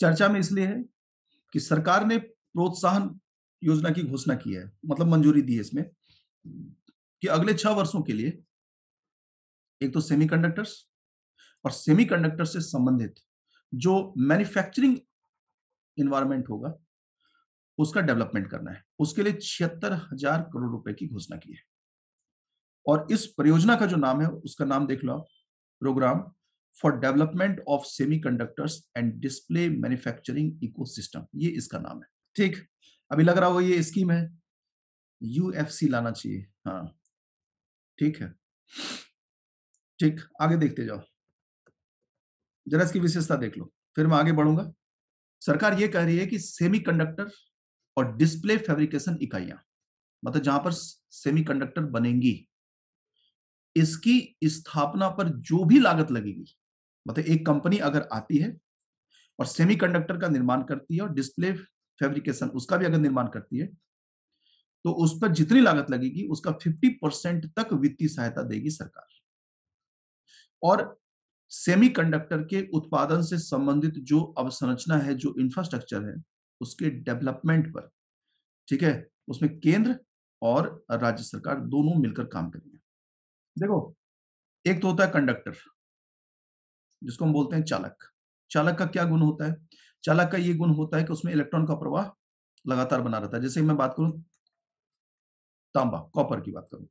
चर्चा में इसलिए है कि सरकार ने प्रोत्साहन योजना की घोषणा की है मतलब मंजूरी दी है इसमें कि अगले छह वर्षों के लिए एक तो सेमीकंडक्टर्स और सेमीकंडक्टर से संबंधित जो मैन्युफैक्चरिंग इन्वायरमेंट होगा उसका डेवलपमेंट करना है उसके लिए छिहत्तर हजार करोड़ रुपए की घोषणा की है और इस परियोजना का जो नाम है उसका नाम देख लो program for development of semi conductor and display manufacturing system ये इसका नाम है ठीक अभी लग रहा हो ये स्कीम है यूएफसी लाना चाहिए हाँ ठीक है ठीक आगे देखते जाओ जरा इसकी विशेषता देख लो फिर मैं आगे बढ़ूंगा सरकार ये कह रही है कि सेमीकंडक्टर और डिस्प्ले फैब्रिकेशन इकाइयां मतलब जहां पर सेमीकंडक्टर बनेंगी इसकी स्थापना पर जो भी लागत लगेगी मतलब एक कंपनी अगर आती है और सेमीकंडक्टर का निर्माण करती है और डिस्प्ले फैब्रिकेशन उसका भी अगर निर्माण करती है तो उस पर जितनी लागत लगेगी उसका 50 परसेंट तक वित्तीय सहायता देगी सरकार और सेमीकंडक्टर के उत्पादन से संबंधित जो अवसंरचना है जो इंफ्रास्ट्रक्चर है उसके डेवलपमेंट पर ठीक है उसमें केंद्र और राज्य सरकार दोनों मिलकर काम करेंगे देखो एक तो होता है कंडक्टर जिसको हम बोलते हैं चालक चालक का क्या गुण होता है चालक का ये गुण होता है कि उसमें इलेक्ट्रॉन का प्रवाह लगातार बना रहता है जैसे मैं बात करूं तांबा कॉपर की बात करूं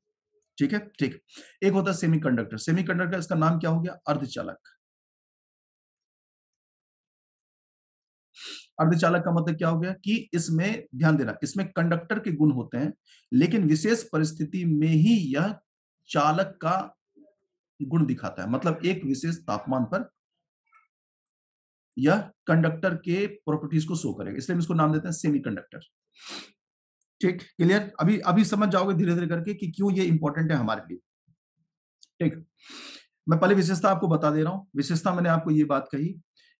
ठीक है ठीक एक होता है सेमी कंडक्टर इसका नाम क्या हो गया अर्धचालक अर्धचालक का मतलब क्या हो गया कि इसमें ध्यान देना इसमें कंडक्टर के गुण होते हैं लेकिन विशेष परिस्थिति में ही यह चालक का गुण दिखाता है मतलब एक विशेष तापमान पर यह कंडक्टर के प्रॉपर्टीज को शो करेगा इसलिए हम इसको नाम देते हैं सेमी कंडक्टर ठीक क्लियर अभी अभी समझ जाओगे धीरे धीरे करके कि क्यों ये इंपॉर्टेंट है हमारे लिए ठीक मैं पहले विशेषता आपको बता दे रहा हूं विशेषता मैंने आपको ये बात कही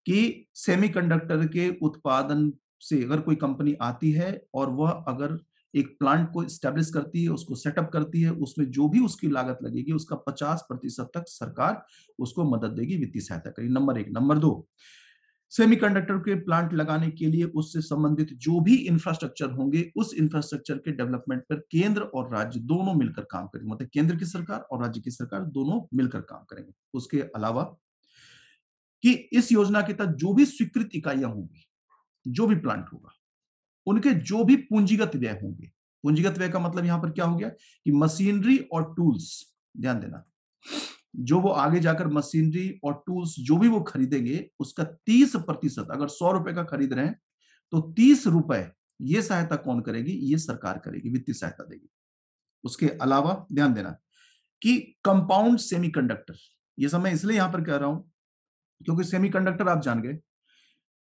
कि सेमीकंडक्टर के उत्पादन से अगर कोई कंपनी आती है और वह अगर एक प्लांट को स्टेब्लिश करती है उसको सेटअप करती है उसमें जो भी उसकी लागत लगेगी उसका पचास प्रतिशत तक सरकार उसको मदद देगी वित्तीय सहायता करेगी नंबर एक नंबर दो सेमीकंडक्टर के प्लांट लगाने के लिए उससे संबंधित जो भी इंफ्रास्ट्रक्चर होंगे उस इंफ्रास्ट्रक्चर के डेवलपमेंट पर केंद्र और राज्य दोनों मिलकर काम करेंगे मतलब केंद्र की सरकार और राज्य की सरकार दोनों मिलकर काम करेंगे उसके अलावा कि इस योजना के तहत जो भी स्वीकृत इकाइयां होंगी जो भी प्लांट होगा उनके जो भी पूंजीगत व्यय होंगे पूंजीगत व्यय का मतलब यहां पर क्या हो गया कि मशीनरी और टूल्स ध्यान देना जो वो आगे जाकर मशीनरी और टूल्स जो भी वो खरीदेंगे उसका तीस प्रतिशत अगर सौ रुपए का खरीद रहे हैं तो तीस रुपए ये सहायता कौन करेगी ये सरकार करेगी वित्तीय सहायता देगी उसके अलावा ध्यान देना कि कंपाउंड सेमीकंडक्टर ये सब मैं इसलिए यहां पर कह रहा हूं क्योंकि सेमीकंडक्टर आप जान गए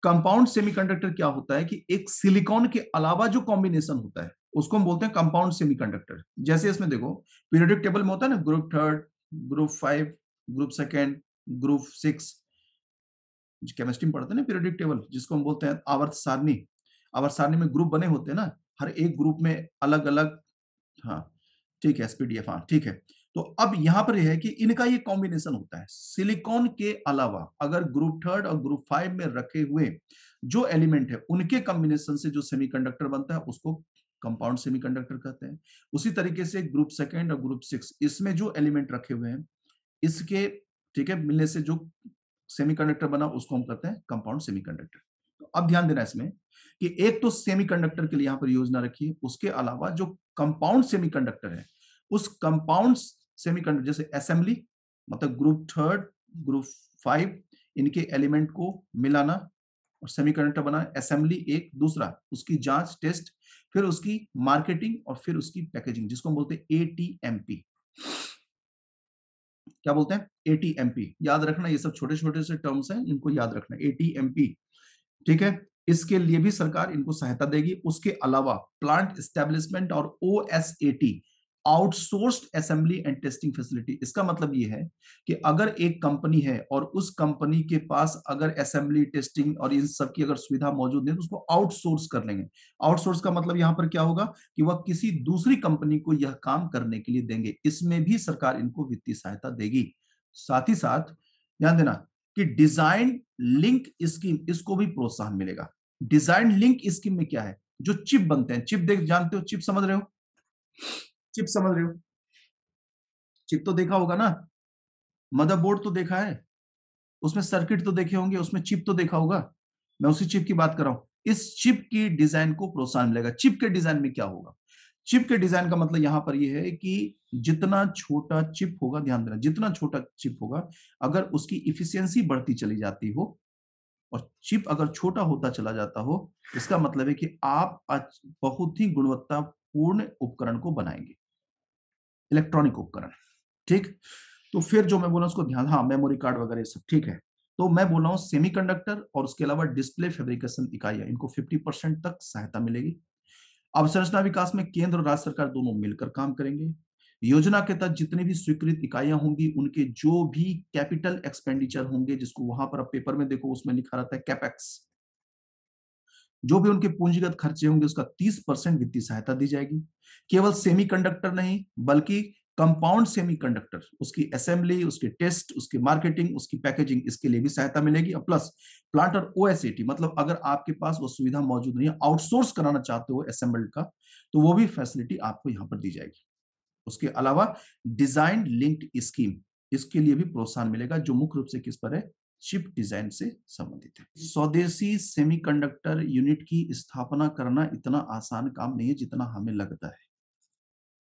कंपाउंड सेमीकंडक्टर क्या होता है कि एक सिलिकॉन के अलावा जो कॉम्बिनेशन होता है उसको हम बोलते हैं कंपाउंड सेमीकंडक्टर जैसे इसमें देखो पीरियोडिक टेबल में होता है ना group third group five group second group six chemistry में पढ़ते हैं ना पीरियोडिक टेबल जिसको हम बोलते हैं आवर्त सारणी आवर्त सारणी में ग्रुप बने होते हैं ना हर एक ग्रुप में अलग अलग हाँ ठीक है एसपीडीएफ हाँ ठीक है तो अब यहां पर यह है कि इनका ये कॉम्बिनेशन होता है सिलिकॉन के अलावा अगर ग्रुप थर्ड और ग्रुप फाइव में रखे हुए जो एलिमेंट है उनके कॉम्बिनेशन से जो सेमीकंडक्टर बनता है उसको कंपाउंड सेमीकंडक्टर कहते हैं उसी तरीके से ग्रुप सेकेंड और ग्रुप सिक्स इसमें जो एलिमेंट रखे हुए हैं इसके ठीक है मिलने से जो सेमीकंडक्टर बना उसको हम कहते हैं कंपाउंड सेमीकंडक्टर तो अब ध्यान देना इसमें कि एक तो सेमीकंडक्टर के लिए यहां पर योजना रखी है उसके अलावा जो कंपाउंड सेमीकंडक्टर है उस कंपाउंड सेमी जैसे असेंबली मतलब ग्रुप थर्ड ग्रुप फाइव इनके एलिमेंट को मिलाना और सेमी कंडक्टर बना असेंबली एक दूसरा उसकी जांच टेस्ट फिर उसकी मार्केटिंग और फिर उसकी पैकेजिंग जिसको हम बोलते हैं एटीएमपी क्या बोलते हैं एटीएमपी याद रखना ये सब छोटे छोटे से टर्म्स हैं इनको याद रखना एटीएमपी ठीक है इसके लिए भी सरकार इनको सहायता देगी उसके अलावा प्लांट एस्टेब्लिशमेंट और O S A T outsourced assembly and testing facility इसका मतलब यह है कि अगर एक कंपनी है और उस कंपनी के पास अगर असेंबली टेस्टिंग और इन सब की अगर सुविधा मौजूद है तो उसको आउटसोर्स कर लेंगे आउटसोर्स का मतलब यहां पर क्या होगा कि वह किसी दूसरी कंपनी को यह काम करने के लिए देंगे इसमें भी सरकार इनको वित्तीय सहायता देगी साथ ही साथ ध्यान देना कि डिजाइन लिंक स्कीम इसको भी प्रोत्साहन मिलेगा डिजाइन लिंक स्कीम में क्या है जो चिप बनते हैं चिप देख जानते हो चिप समझ रहे हो चिप समझ रहे हो चिप तो देखा होगा ना मदरबोर्ड तो देखा है उसमें सर्किट तो देखे होंगे उसमें चिप तो देखा होगा मैं उसी चिप की बात कर रहा हूं इस चिप की डिजाइन को प्रोत्साहन मिलेगा चिप के डिजाइन में क्या होगा चिप के डिजाइन का मतलब यहां पर यह है कि जितना छोटा चिप होगा ध्यान देना जितना छोटा चिप होगा अगर उसकी इफिशियंसी बढ़ती चली जाती हो और चिप अगर छोटा होता चला जाता हो इसका मतलब है कि आप बहुत ही गुणवत्तापूर्ण उपकरण को बनाएंगे इलेक्ट्रॉनिक उपकरण ठीक तो फिर जो मैं बोला उसको ध्यान हाँ मेमोरी कार्ड वगैरह सब ठीक है तो मैं बोल रहा हूँ सेमी और उसके अलावा डिस्प्ले फेब्रिकेशन इकाइया इनको फिफ्टी परसेंट तक सहायता मिलेगी अवसंरचना विकास में केंद्र और राज्य सरकार दोनों मिलकर काम करेंगे योजना के तहत जितनी भी स्वीकृत इकाइयां होंगी उनके जो भी कैपिटल एक्सपेंडिचर होंगे जिसको वहां पर आप पेपर में देखो उसमें लिखा रहता है कैपेक्स जो भी उनके पूंजीगत खर्चे होंगे उसका 30 परसेंट वित्तीय सहायता दी जाएगी केवल सेमीकंडक्टर नहीं बल्कि कंपाउंड सेमीकंडक्टर उसकी असेंबली उसके टेस्ट उसके मार्केटिंग उसकी पैकेजिंग इसके लिए भी सहायता मिलेगी और प्लस और ओ मतलब अगर आपके पास वो सुविधा मौजूद नहीं है आउटसोर्स कराना चाहते हो असेंबल्ड का तो वो भी फैसिलिटी आपको यहाँ पर दी जाएगी उसके अलावा डिजाइन लिंक्ड स्कीम इसके लिए भी प्रोत्साहन मिलेगा जो मुख्य रूप से किस पर है चिप डिजाइन से संबंधित है स्वदेशी सेमीकंडक्टर यूनिट की स्थापना करना इतना आसान काम नहीं है जितना हमें लगता है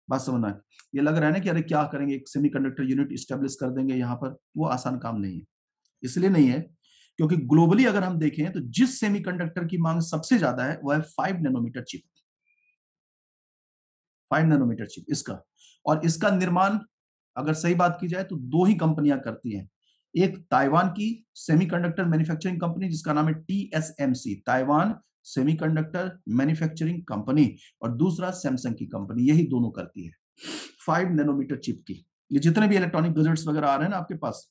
बात समझना ये लग रहा है ना कि अरे क्या करेंगे एक सेमीकंडक्टर यूनिट स्टेब्लिश कर देंगे यहाँ पर वो आसान काम नहीं है इसलिए नहीं है क्योंकि ग्लोबली अगर हम देखें तो जिस सेमीकंडक्टर की मांग सबसे ज्यादा है वह है five nanometre chip five nanometre chip इसका और इसका निर्माण अगर सही बात की जाए तो दो ही कंपनियां करती हैं एक ताइवान की सेमीकंडक्टर मैन्युफैक्चरिंग कंपनी जिसका नाम है TSMC Taiwan semiconductor manufacturing company और दूसरा सैमसंग की कंपनी यही दोनों करती है फाइव नैनोमीटर चिप की ये जितने भी इलेक्ट्रॉनिक गजट्स वगैरह आ रहे हैं ना आपके पास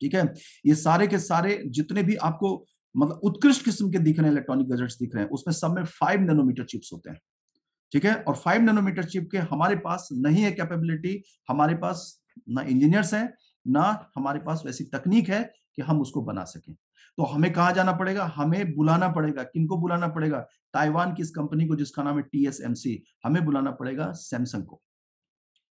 ठीक है ये सारे के सारे जितने भी आपको मतलब उत्कृष्ट किस्म के दिख रहे हैं इलेक्ट्रॉनिक गजट्स दिख रहे हैं उसमें सब में फाइव नैनोमीटर चिप्स होते हैं ठीक है और फाइव नैनोमीटर चिप के हमारे पास नहीं है कैपेबिलिटी हमारे पास ना इंजीनियर्स हैं ना हमारे पास वैसी तकनीक है कि हम उसको बना सकें तो हमें कहा जाना पड़ेगा हमें बुलाना पड़ेगा किनको बुलाना पड़ेगा ताइवान की इस कंपनी को जिसका नाम है टीएसएमसी हमें बुलाना पड़ेगा सैमसंग को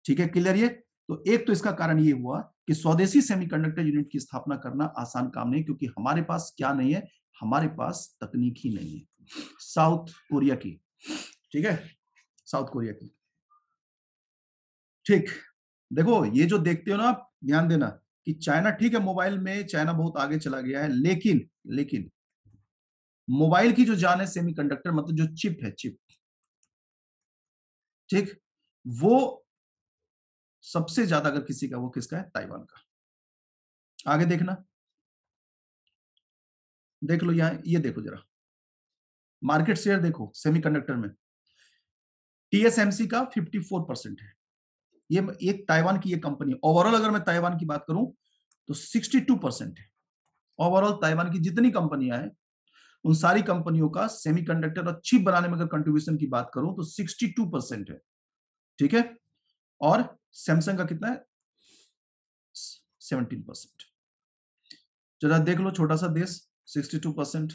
ठीक है क्लियर ये तो एक तो इसका कारण ये हुआ कि स्वदेशी सेमीकंडक्टर यूनिट की स्थापना करना आसान काम नहीं क्योंकि हमारे पास क्या नहीं है हमारे पास तकनीक ही नहीं है साउथ कोरिया की ठीक है साउथ कोरिया की ठीक देखो ये जो देखते हो ना आप ध्यान देना कि चाइना ठीक है मोबाइल में चाइना बहुत आगे चला गया है लेकिन लेकिन मोबाइल की जो जान है सेमीकंडक्टर मतलब जो चिप है चिप ठीक वो सबसे ज्यादा अगर किसी का वो किसका है ताइवान का आगे देखना देख लो यहां ये देखो जरा मार्केट शेयर देखो सेमीकंडक्टर में टीएसएमसी का 54 परसेंट है ये ये ताइवान की ये कंपनी ओवरऑल अगर मैं ताइवान की बात करूं तो 62 परसेंट है ओवरऑल ताइवान की जितनी कंपनियां हैं उन सारी कंपनियों का सेमीकंडक्टर और चिप बनाने में अगर कंट्रीब्यूशन की बात करूं तो 62 परसेंट है ठीक है और सैमसंग का कितना है 17 परसेंट जरा देख लो छोटा सा देश 62 परसेंट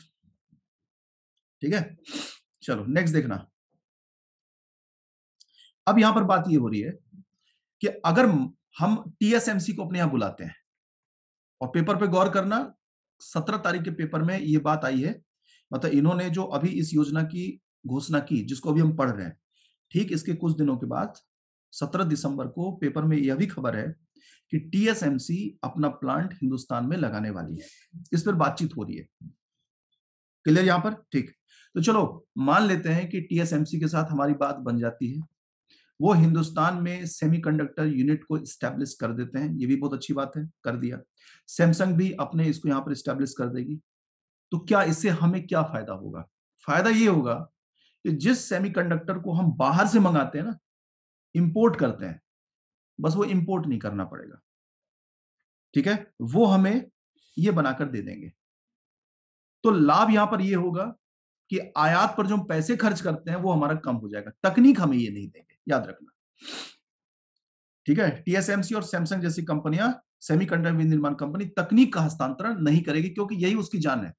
ठीक है चलो नेक्स्ट देखना अब यहां पर बात ये हो रही है कि अगर हम टीएसएमसी को अपने यहां बुलाते हैं और पेपर पे गौर करना सत्रह तारीख के पेपर में ये बात आई है मतलब इन्होंने जो अभी इस योजना की घोषणा की जिसको अभी हम पढ़ रहे हैं ठीक इसके कुछ दिनों के बाद सत्रह दिसंबर को पेपर में यह भी खबर है कि टीएसएमसी अपना प्लांट हिंदुस्तान में लगाने वाली है इस पर बातचीत हो रही है क्लियर यहां पर ठीक तो चलो मान लेते हैं कि टीएसएमसी के साथ हमारी बात बन जाती है वो हिंदुस्तान में सेमीकंडक्टर यूनिट को स्टैब्लिश कर देते हैं ये भी बहुत अच्छी बात है कर दिया सैमसंग भी अपने इसको यहाँ पर स्टैब्लिश कर देगी तो क्या इससे हमें क्या फायदा होगा फायदा ये होगा कि जिस सेमीकंडक्टर को हम बाहर से मंगाते हैं ना इंपोर्ट करते हैं बस वो इंपोर्ट नहीं करना पड़ेगा ठीक है वो हमें ये बनाकर दे देंगे तो लाभ यहां पर यह होगा कि आयात पर जो हम पैसे खर्च करते हैं वो हमारा कम हो जाएगा तकनीक हमें ये नहीं देंगे याद रखना ठीक है टीएसएमसी और सैमसंग जैसी कंपनियां सेमीकंडक्टर विनिर्माण कंपनी तकनीक का हस्तांतरण नहीं करेगी क्योंकि यही उसकी जान है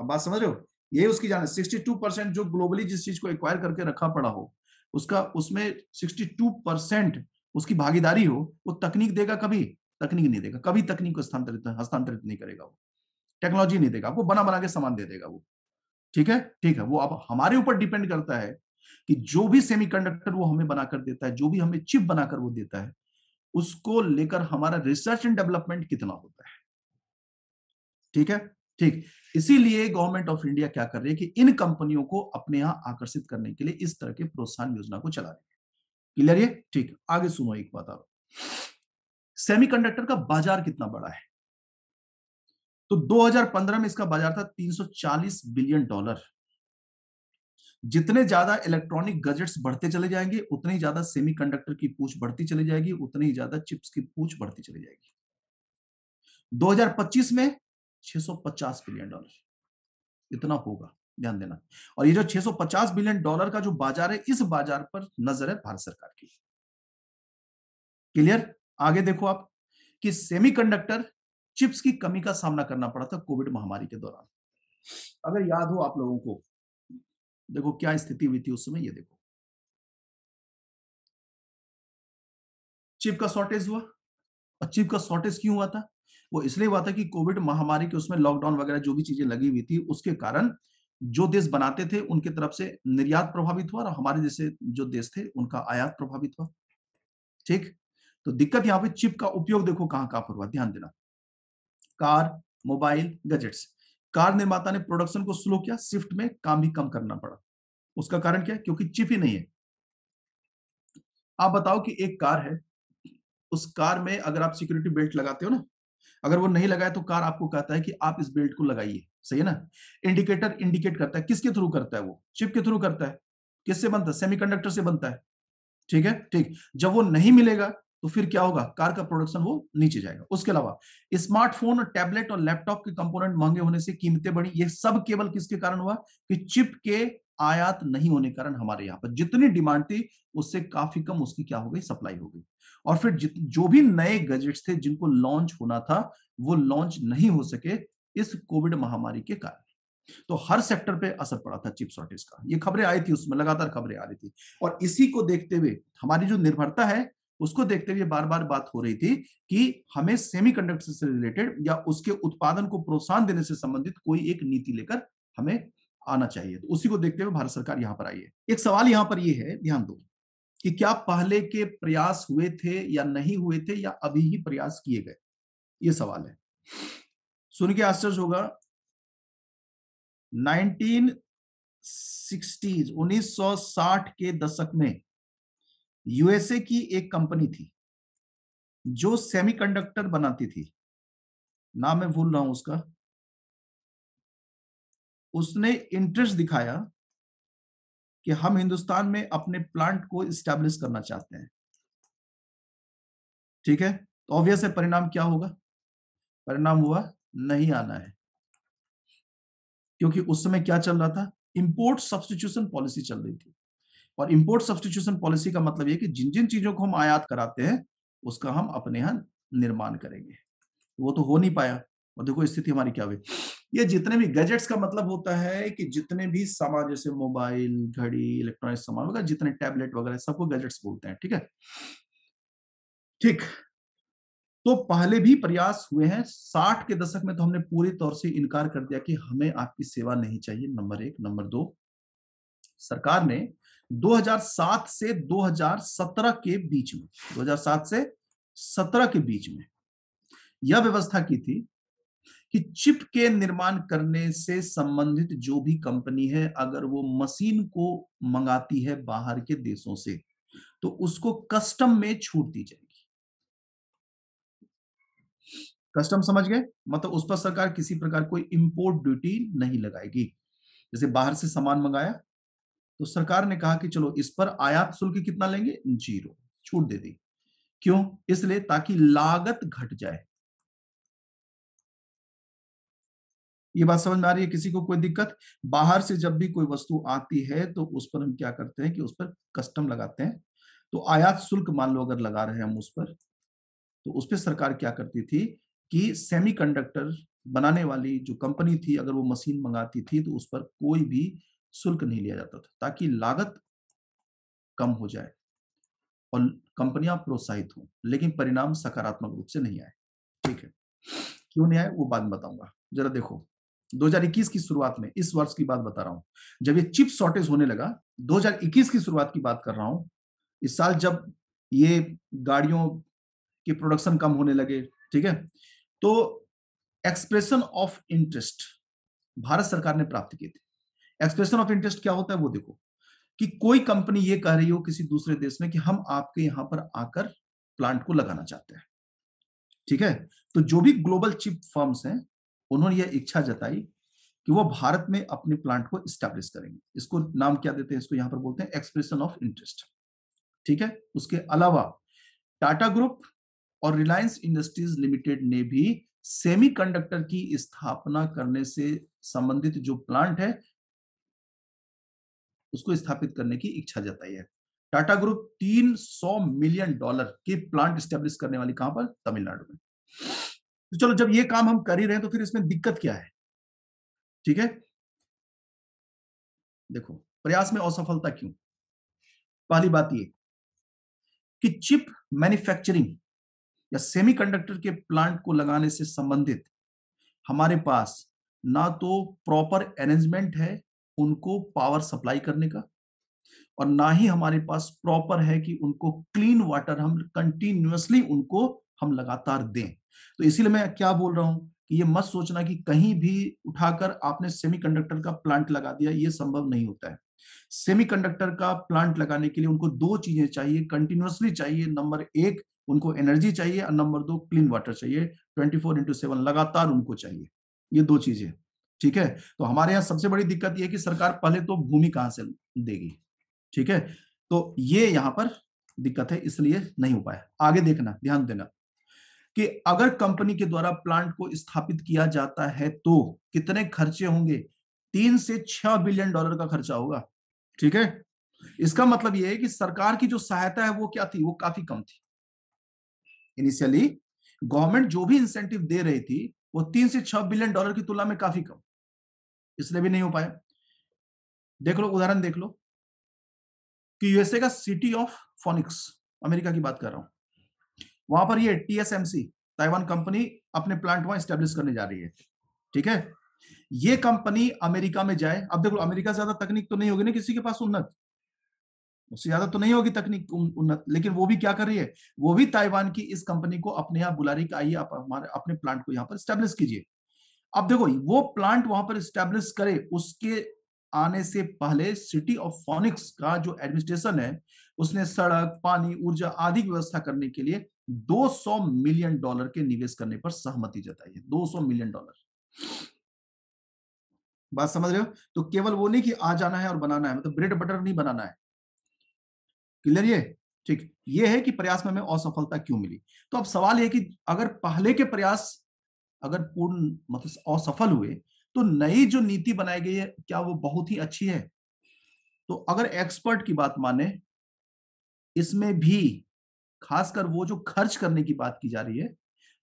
अब बात समझ रहे हो यही उसकी जान है सिक्सटी टू परसेंट जो ग्लोबली जिस चीज को एक्वायर करके रखा पड़ा हो उसका उसमें सिक्सटी टू परसेंट उसकी भागीदारी हो वो तकनीक देगा कभी तकनीक नहीं देगा कभी तकनीक को हस्तांतरित हस्तांतरित नहीं करेगा वो टेक्नोलॉजी नहीं देगा आपको बना बना के सामान दे देगा वो ठीक है ठीक है वो अब हमारे ऊपर डिपेंड करता है कि जो भी सेमीकंडक्टर वो हमें बनाकर देता है जो भी हमें चिप बनाकर वो देता है उसको लेकर हमारा रिसर्च एंड डेवलपमेंट कितना होता है ठीक है ठीक इसीलिए गवर्नमेंट ऑफ इंडिया क्या कर रही है कि इन कंपनियों को अपने यहां आकर्षित करने के लिए इस तरह के प्रोत्साहन योजना को चला रही है क्लियर ये ठीक आगे सुनो एक बात आप सेमीकंडक्टर का बाजार कितना बड़ा है तो 2015 में इसका बाजार था 340 बिलियन डॉलर जितने ज्यादा इलेक्ट्रॉनिक गजेट्स बढ़ते चले जाएंगे उतने ही ज्यादा सेमीकंडक्टर की पूछ बढ़ती चली जाएगी उतने ही ज्यादा चिप्स की पूछ बढ़ती चली जाएगी 2025 में 650 बिलियन डॉलर इतना होगा ध्यान देना और ये जो 650 बिलियन डॉलर का जो बाजार है इस बाजार पर नजर है भारत सरकार की क्लियर आगे देखो आप कि सेमीकंडक्टर चिप्स की कमी का सामना करना पड़ा था कोविड महामारी के दौरान अगर याद हो आप लोगों को देखो क्या स्थिति हुई थी उस समय ये देखो चिप का शॉर्टेज हुआ और चिप का शॉर्टेज क्यों हुआ था वो इसलिए हुआ था कि कोविड महामारी के उसमें लॉकडाउन वगैरह जो भी चीजें लगी हुई थी उसके कारण जो देश बनाते थे उनके तरफ से निर्यात प्रभावित हुआ और हमारे जैसे जो देश थे उनका आयात प्रभावित हुआ ठीक तो दिक्कत यहाँ पे चिप का उपयोग देखो कहां कहां पर हुआ ध्यान देना कार मोबाइल गजेट्स कार निर्माता ने प्रोडक्शन को स्लो किया शिफ्ट में काम भी कम करना पड़ा उसका कारण क्या है क्योंकि चिप ही नहीं है आप बताओ कि एक कार है उस कार में अगर आप सिक्योरिटी बेल्ट लगाते हो ना अगर वो नहीं लगाए तो कार आपको कहता है कि आप इस बेल्ट को लगाइए सही है ना इंडिकेटर इंडिकेट करता है किसके थ्रू करता है वो चिप के थ्रू करता है किससे बनता है सेमीकंडक्टर से बनता है ठीक है ठीक जब वो नहीं मिलेगा तो फिर क्या होगा कार का प्रोडक्शन वो नीचे जाएगा उसके अलावा स्मार्टफोन टैबलेट और लैपटॉप के कंपोनेंट महंगे होने से कीमतें बढ़ी ये सब केवल किसके कारण हुआ कि चिप के आयात नहीं होने के कारण हमारे यहाँ पर जितनी डिमांड थी उससे काफी कम उसकी क्या हो गई सप्लाई हो गई और फिर जो भी नए गैजेट्स थे जिनको लॉन्च होना था वो लॉन्च नहीं हो सके इस कोविड महामारी के कारण तो हर सेक्टर पे असर पड़ा था चिप शॉर्टेज का ये खबरें आई थी उसमें लगातार खबरें आ रही थी और इसी को देखते हुए हमारी जो निर्भरता है उसको देखते हुए बार बार बात हो रही थी कि हमें सेमीकंडक्टर से रिलेटेड या उसके उत्पादन को प्रोत्साहन देने से संबंधित कोई एक नीति लेकर हमें आना चाहिए तो उसी को देखते हुए भारत सरकार यहां पर आई है एक सवाल यहां पर यह है ध्यान दो कि क्या पहले के प्रयास हुए थे या नहीं हुए थे या अभी ही प्रयास किए गए ये सवाल है सुन के आश्चर्य होगा 1960s 1960 के दशक में यूएसए की एक कंपनी थी जो सेमीकंडक्टर बनाती थी नाम मैं भूल रहा हूं उसका उसने इंटरेस्ट दिखाया कि हम हिंदुस्तान में अपने प्लांट को स्टैब्लिश करना चाहते हैं ठीक है तो ऑब्वियस है परिणाम क्या होगा परिणाम हुआ नहीं आना है क्योंकि उस समय क्या चल रहा था इंपोर्ट सब्सटीट्यूशन पॉलिसी चल रही थी और इम्पोर्ट सब्सटीट्यूशन पॉलिसी का मतलब ये कि जिन जिन चीजों को हम आयात कराते हैं उसका हम अपने यहाँ निर्माण करेंगे वो तो हो नहीं पाया और देखो स्थिति हमारी क्या हुई ये जितने भी गैजेट्स का मतलब होता है कि जितने भी सामान जैसे मोबाइल घड़ी इलेक्ट्रॉनिक सामान वगैरह जितने टैबलेट वगैरह सबको गैजेट्स बोलते हैं ठीक है ठीक तो पहले भी प्रयास हुए हैं साठ के दशक में तो हमने पूरी तौर से इनकार कर दिया कि हमें आपकी सेवा नहीं चाहिए नंबर एक नंबर दो सरकार ने 2007 से 2017 के बीच में 2007 से 17 के बीच में यह व्यवस्था की थी कि चिप के निर्माण करने से संबंधित जो भी कंपनी है अगर वो मशीन को मंगाती है बाहर के देशों से तो उसको कस्टम में छूट दी जाएगी कस्टम समझ गए मतलब उस पर सरकार किसी प्रकार कोई इंपोर्ट ड्यूटी नहीं लगाएगी जैसे बाहर से सामान मंगाया तो सरकार ने कहा कि चलो इस पर आयात शुल्क कितना लेंगे जीरो छूट दे दी क्यों इसलिए ताकि लागत घट जाए ये बात समझ में आ रही है किसी को कोई दिक्कत बाहर से जब भी कोई वस्तु आती है तो उस पर हम क्या करते हैं कि उस पर कस्टम लगाते हैं तो आयात शुल्क मान लो अगर लगा रहे हैं हम उस पर तो उस पर सरकार क्या करती थी कि सेमीकंडक्टर बनाने वाली जो कंपनी थी अगर वो मशीन मंगाती थी तो उस पर कोई भी शुल्क नहीं लिया जाता था ताकि लागत कम हो जाए और कंपनियां प्रोत्साहित हों लेकिन परिणाम सकारात्मक रूप से नहीं आए ठीक है क्यों नहीं आए वो बाद में बताऊंगा जरा देखो 2021 की शुरुआत में इस वर्ष की बात बता रहा हूं जब ये चिप शॉर्टेज होने लगा 2021 की शुरुआत की बात कर रहा हूं इस साल जब ये गाड़ियों के प्रोडक्शन कम होने लगे ठीक है तो एक्सप्रेशन ऑफ इंटरेस्ट भारत सरकार ने प्राप्त किए थे एक्सप्रेशन ऑफ इंटरेस्ट क्या होता है वो देखो कि कोई कंपनी ये कह रही हो किसी दूसरे देश में कि हम आपके यहां पर आकर प्लांट को लगाना चाहते हैं ठीक है तो जो भी ग्लोबल चिप फर्म्स हैं उन्होंने यह इच्छा जताई कि वो भारत में अपने प्लांट को स्टैब्लिश करेंगे इसको नाम क्या देते हैं इसको यहां पर बोलते हैं एक्सप्रेशन ऑफ इंटरेस्ट ठीक है उसके अलावा टाटा ग्रुप और रिलायंस इंडस्ट्रीज लिमिटेड ने भी सेमीकंडक्टर की स्थापना करने से संबंधित जो प्लांट है उसको स्थापित करने की इच्छा जताई है टाटा ग्रुप 300 मिलियन डॉलर के प्लांट स्टेब्लिश करने वाली कहां पर तमिलनाडु में तो चलो जब ये काम हम कर ही रहे हैं तो फिर इसमें दिक्कत क्या है ठीक है देखो प्रयास में असफलता क्यों पहली बात ये कि चिप मैन्युफैक्चरिंग या सेमीकंडक्टर के प्लांट को लगाने से संबंधित हमारे पास ना तो प्रॉपर अरेंजमेंट है उनको पावर सप्लाई करने का और ना ही हमारे पास प्रॉपर है कि उनको क्लीन वाटर हम कंटिन्यूसली उनको हम लगातार दें तो इसीलिए मैं क्या बोल रहा हूं कि ये मत सोचना कि कहीं भी उठाकर आपने सेमीकंडक्टर का प्लांट लगा दिया ये संभव नहीं होता है सेमीकंडक्टर का प्लांट लगाने के लिए उनको दो चीजें चाहिए कंटिन्यूसली चाहिए नंबर एक उनको एनर्जी चाहिए और नंबर दो क्लीन वाटर चाहिए ट्वेंटी फोर इंटू सेवन लगातार उनको चाहिए ये दो चीजें ठीक है तो हमारे यहाँ सबसे बड़ी दिक्कत यह है कि सरकार पहले तो भूमि कहां से देगी ठीक है तो ये यहां पर दिक्कत है इसलिए नहीं हो पाया आगे देखना ध्यान देना कि अगर कंपनी के द्वारा प्लांट को स्थापित किया जाता है तो कितने खर्चे होंगे तीन से छह बिलियन डॉलर का खर्चा होगा ठीक है इसका मतलब यह है कि सरकार की जो सहायता है वो क्या थी वो काफी कम थी इनिशियली गवर्नमेंट जो भी इंसेंटिव दे रही थी वो तीन से छह बिलियन डॉलर की तुलना में काफी कम इसलिए भी नहीं हो पाया देख लो उदाहरण देख लो कि यूएसए का सिटी ऑफ फोनिक्स अमेरिका की बात कर रहा हूं वहां पर ये टीएसएमसी ताइवान कंपनी अपने प्लांट वहां स्टेब्लिश करने जा रही है ठीक है ये कंपनी अमेरिका में जाए अब देखो अमेरिका से ज्यादा तकनीक तो नहीं होगी ना किसी के पास उन्नत उससे ज्यादा तो नहीं होगी तकनीक उन्नत लेकिन वो भी क्या कर रही है वो भी ताइवान की इस कंपनी को अपने यहां बुला रही आइए आप हमारे अपने प्लांट को यहां पर स्टेब्लिश कीजिए अब देखो वो प्लांट वहां पर स्टेब्लिश करे उसके आने से पहले सिटी ऑफ फोनिक्स का जो एडमिनिस्ट्रेशन है उसने सड़क पानी ऊर्जा आदि की व्यवस्था करने के लिए 200 मिलियन डॉलर के निवेश करने पर सहमति जताई है 200 मिलियन डॉलर बात समझ रहे हो तो केवल वो नहीं कि आ जाना है और बनाना है मतलब ब्रेड बटर नहीं बनाना है क्लियर ये ठीक ये है कि प्रयास में हमें असफलता क्यों मिली तो अब सवाल यह कि अगर पहले के प्रयास अगर पूर्ण मतलब असफल हुए तो नई जो नीति बनाई गई है क्या वो बहुत ही अच्छी है तो अगर एक्सपर्ट की बात माने इसमें भी खासकर वो जो खर्च करने की बात की जा रही है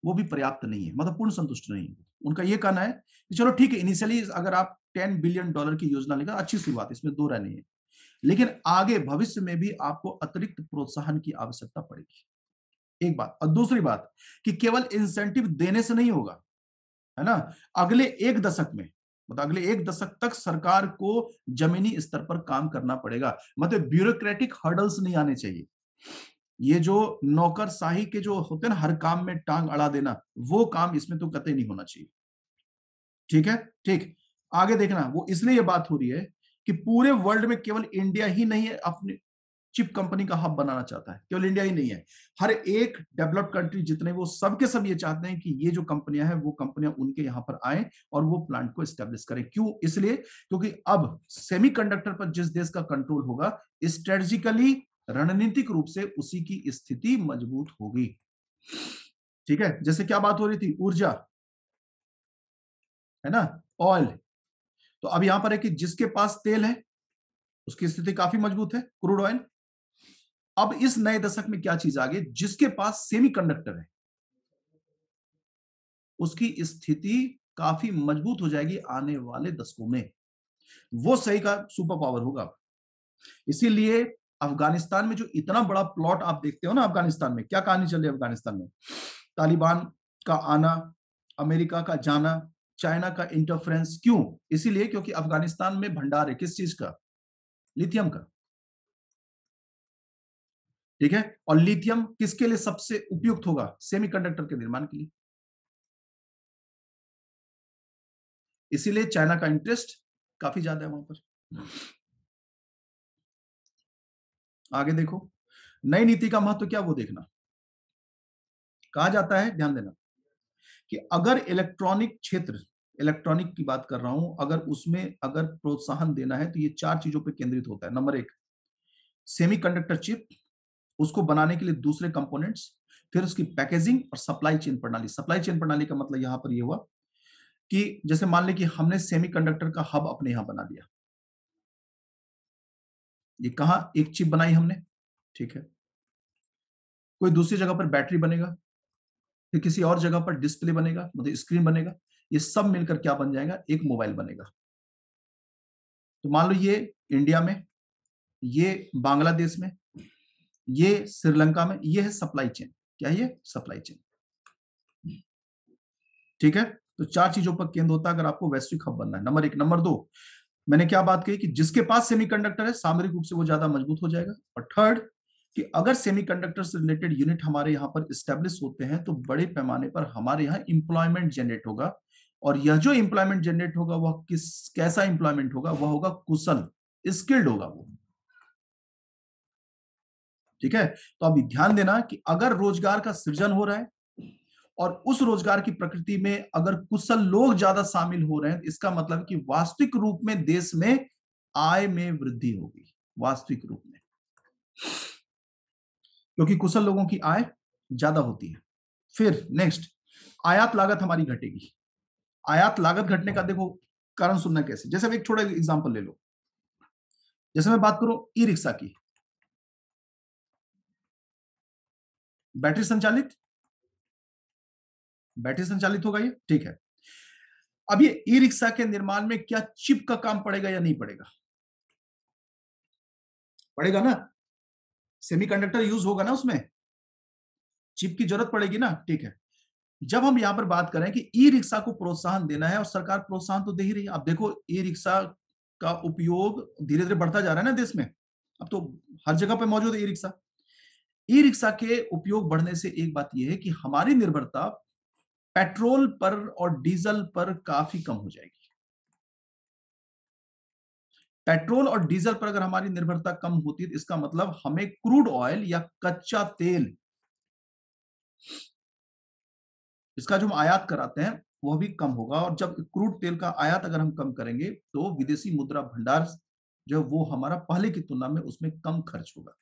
वो भी पर्याप्त नहीं है मतलब पूर्ण संतुष्ट नहीं है उनका ये कहना है कि चलो ठीक है इनिशियली अगर आप टेन बिलियन डॉलर की योजना लेकर अच्छी शुरुआत इसमें दो रहनी है लेकिन आगे भविष्य में भी आपको अतिरिक्त प्रोत्साहन की आवश्यकता पड़ेगी एक बात और दूसरी बात कि केवल इंसेंटिव देने से नहीं होगा है ना अगले एक दशक में मतलब अगले एक दशक तक सरकार को जमीनी स्तर पर काम करना पड़ेगा मतलब ब्यूरोक्रेटिक हर्डल्स नहीं आने चाहिए ये जो नौकरशाही के जो होते हैं ना हर काम में टांग अड़ा देना वो काम इसमें तो कतई नहीं होना चाहिए ठीक है ठीक आगे देखना वो इसलिए ये बात हो रही है कि पूरे वर्ल्ड में केवल इंडिया ही नहीं है अपने चिप कंपनी का हब बनाना चाहता है केवल इंडिया ही नहीं है हर एक डेवलप्ड कंट्री जितने वो सबके सब ये चाहते हैं कि ये जो कंपनियां हैं वो कंपनियां उनके यहां पर आए और वो प्लांट को स्टेब्लिश करें क्यों इसलिए क्योंकि अब सेमी पर जिस देश का कंट्रोल होगा स्ट्रेटेजिकली रणनीतिक रूप से उसी की स्थिति मजबूत होगी ठीक है जैसे क्या बात हो रही थी ऊर्जा है ना ऑयल तो अब यहां पर है कि जिसके पास तेल है उसकी स्थिति काफी मजबूत है क्रूड ऑयल अब इस नए दशक में क्या चीज आ गई जिसके पास सेमीकंडक्टर है उसकी स्थिति काफी मजबूत हो जाएगी आने वाले दशकों में वो सही का सुपर पावर होगा इसीलिए अफगानिस्तान में जो इतना बड़ा प्लॉट आप देखते हो ना अफगानिस्तान में क्या कहानी चल रही है अफगानिस्तान में तालिबान का आना अमेरिका का जाना चाइना का इंटरफ्रेंस क्यों इसीलिए क्योंकि अफगानिस्तान में भंडार है किस चीज का लिथियम का ठीक है और लिथियम किसके लिए सबसे उपयुक्त होगा सेमीकंडक्टर के निर्माण के लिए इसीलिए चाइना का इंटरेस्ट काफी ज्यादा है वहां पर आगे देखो नई नीति का महत्व तो क्या वो देखना कहा जाता है ध्यान देना कि अगर इलेक्ट्रॉनिक क्षेत्र इलेक्ट्रॉनिक की बात कर रहा हूं अगर उसमें अगर प्रोत्साहन देना है तो ये चार चीजों पर केंद्रित होता है नंबर एक सेमीकंडक्टर चिप उसको बनाने के लिए दूसरे कंपोनेंट्स फिर उसकी पैकेजिंग और सप्लाई चेन प्रणाली सप्लाई चेन प्रणाली का मतलब यहां पर यह हुआ कि जैसे मान लें कि हमने सेमीकंडक्टर का हब अपने यहां बना दिया ये कहा एक चिप बनाई हमने ठीक है कोई दूसरी जगह पर बैटरी बनेगा फिर किसी और जगह पर डिस्प्ले बनेगा मतलब स्क्रीन बनेगा ये सब मिलकर क्या बन जाएगा एक मोबाइल बनेगा तो मान लो ये इंडिया में ये बांग्लादेश में ये श्रीलंका में ये है सप्लाई चेन क्या ये सप्लाई हम्म। चेन ठीक है तो चार चीजों पर केंद्र होता है अगर आपको वैश्विक हब बनना है नंबर एक नंबर दो मैंने क्या बात कही कि जिसके पास सेमीकंडक्टर है सामरिक रूप से वो ज्यादा मजबूत हो जाएगा और थर्ड कि अगर सेमीकंडक्टर से रिलेटेड यूनिट हमारे यहां पर स्टेब्लिश होते हैं तो बड़े पैमाने पर हमारे यहाँ इंप्लॉयमेंट जनरेट होगा और यह जो इंप्लॉयमेंट जनरेट होगा वह किस कैसा इंप्लॉयमेंट होगा वह होगा कुशल स्किल्ड होगा वो ठीक है तो आप ध्यान देना कि अगर रोजगार का सृजन हो रहा है और उस रोजगार की प्रकृति में अगर कुशल लोग ज्यादा शामिल हो रहे हैं तो इसका मतलब कि वास्तविक रूप में देश में आय में वृद्धि होगी वास्तविक रूप में क्योंकि कुशल लोगों की आय ज्यादा होती है फिर नेक्स्ट आयात लागत हमारी घटेगी आयात लागत घटने का देखो कारण सुनना कैसे जैसे एक छोटा एग्जाम्पल ले लो जैसे मैं बात करूं ई रिक्शा की बैटरी संचालित बैटरी संचालित होगा ये ठीक है अब ये ई रिक्शा के निर्माण में क्या चिप का काम पड़ेगा या नहीं पड़ेगा पड़ेगा ना सेमीकंडक्टर यूज होगा ना उसमें चिप की जरूरत पड़ेगी ना ठीक है जब हम यहां पर बात करें कि ई रिक्शा को प्रोत्साहन देना है और सरकार प्रोत्साहन तो दे ही रही है आप देखो ई रिक्शा का उपयोग धीरे धीरे बढ़ता जा रहा है ना देश में अब तो हर जगह पर मौजूद है ई रिक्शा ई रिक्शा के उपयोग बढ़ने से एक बात यह है कि हमारी निर्भरता पेट्रोल पर और डीजल पर काफी कम हो जाएगी पेट्रोल और डीजल पर अगर हमारी निर्भरता कम होती है तो इसका मतलब हमें क्रूड ऑयल या कच्चा तेल इसका जो हम आयात कराते हैं वह भी कम होगा और जब क्रूड तेल का आयात अगर हम कम करेंगे तो विदेशी मुद्रा भंडार जो है वो हमारा पहले की तुलना में उसमें कम खर्च होगा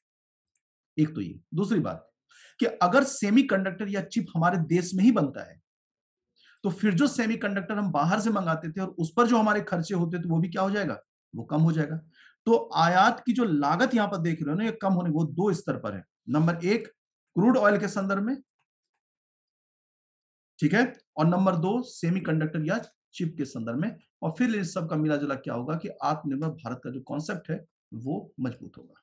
एक तो ये दूसरी बात कि अगर सेमीकंडक्टर या चिप हमारे देश में ही बनता है तो फिर जो सेमीकंडक्टर हम बाहर से मंगाते थे और उस पर जो हमारे खर्चे होते थे वो भी क्या हो जाएगा वो कम हो जाएगा तो आयात की जो लागत यहां पर देख रहे हो ना ये कम होने वो दो स्तर पर है नंबर एक क्रूड ऑयल के संदर्भ में ठीक है और नंबर दो सेमीकंडक्टर या चिप के संदर्भ में और फिर इन सब का मिला जुला क्या होगा कि आत्मनिर्भर भारत का जो कॉन्सेप्ट है वो मजबूत होगा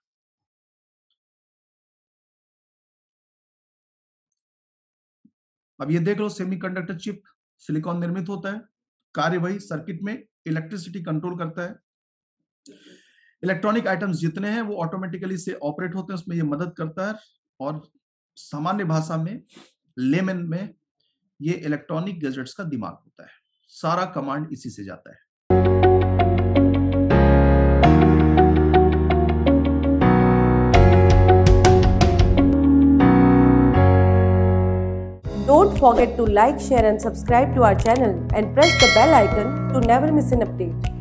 अब ये देख लो सेमीकंडक्टर चिप सिलिकॉन निर्मित होता है कार्यवाही सर्किट में इलेक्ट्रिसिटी कंट्रोल करता है इलेक्ट्रॉनिक आइटम्स जितने हैं वो ऑटोमेटिकली से ऑपरेट होते हैं उसमें ये मदद करता है और सामान्य भाषा में लेमन में ये इलेक्ट्रॉनिक गैजेट्स का दिमाग होता है सारा कमांड इसी से जाता है forget to like, share and subscribe to our channel and press the bell icon to never miss an update.